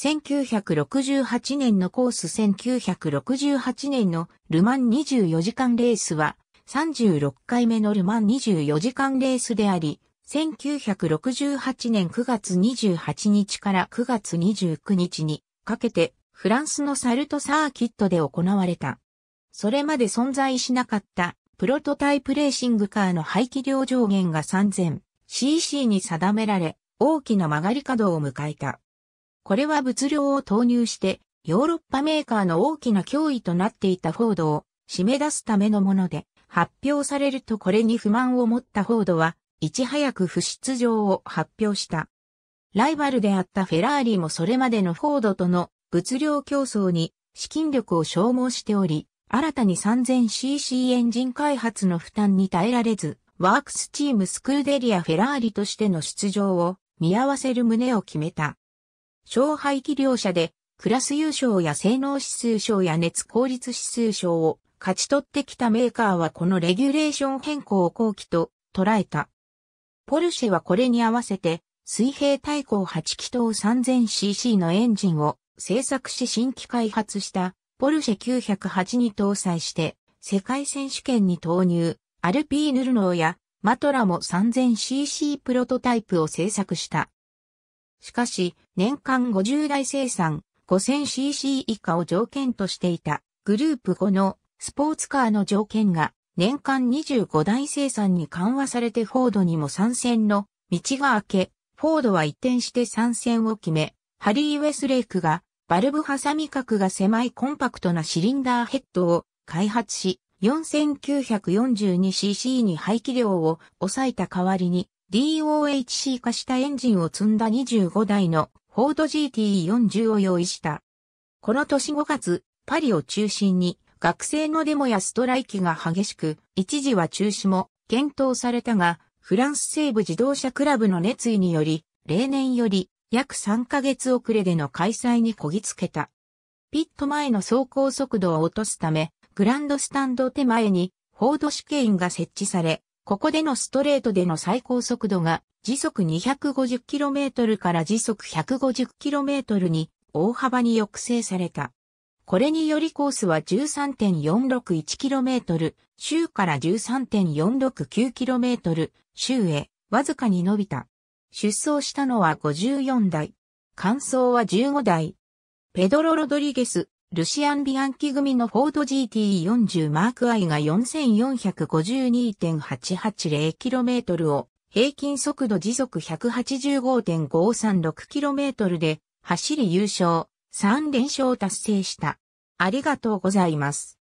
1968年のコース1968年のルマン24時間レースは36回目のルマン24時間レースであり、1968年9月28日から9月29日にかけてフランスのサルトサーキットで行われた。それまで存在しなかったプロトタイプレーシングカーの排気量上限が 3000cc に定められ、大きな曲がり角を迎えた。これは物量を投入して、ヨーロッパメーカーの大きな脅威となっていたフォードを締め出すためのもので、発表されるとこれに不満を持ったフォードは、いち早く不出場を発表した。ライバルであったフェラーリもそれまでのフォードとの物量競争に資金力を消耗しており、新たに 3000cc エンジン開発の負担に耐えられず、ワークスチームスクーデリアフェラーリとしての出場を見合わせる旨を決めた。勝敗機量者で、クラス優勝や性能指数賞や熱効率指数賞を勝ち取ってきたメーカーはこのレギュレーション変更を後期と捉えた。ポルシェはこれに合わせて水平対向8気筒 3000cc のエンジンを製作し新規開発したポルシェ908に搭載して世界選手権に投入、アルピーヌルノーやマトラも 3000cc プロトタイプを製作した。しかし、年間50台生産 5000cc 以下を条件としていたグループ5のスポーツカーの条件が年間25台生産に緩和されてフォードにも参戦の道が明け、フォードは一転して参戦を決め、ハリー・ウェスレイクがバルブハサミ角が狭いコンパクトなシリンダーヘッドを開発し、4942cc に排気量を抑えた代わりに DOHC 化したエンジンを積んだ25台のフォード GTE40 を用意した。この年5月、パリを中心に学生のデモやストライキが激しく、一時は中止も検討されたが、フランス西部自動車クラブの熱意により、例年より約3ヶ月遅れでの開催にこぎつけた。ピット前の走行速度を落とすため、グランドスタンド手前にフォード試験が設置され、ここでのストレートでの最高速度が時速 250km から時速 150km に大幅に抑制された。これによりコースは 13.461km、州から 13.469km、州へわずかに伸びた。出走したのは54台。完走は15台。ペドロ・ロドリゲス、ルシアン・ビアンキ組のフォード GT40 マーク I が 4452.880km を平均速度時速 185.536km で走り優勝3連勝達成した。ありがとうございます。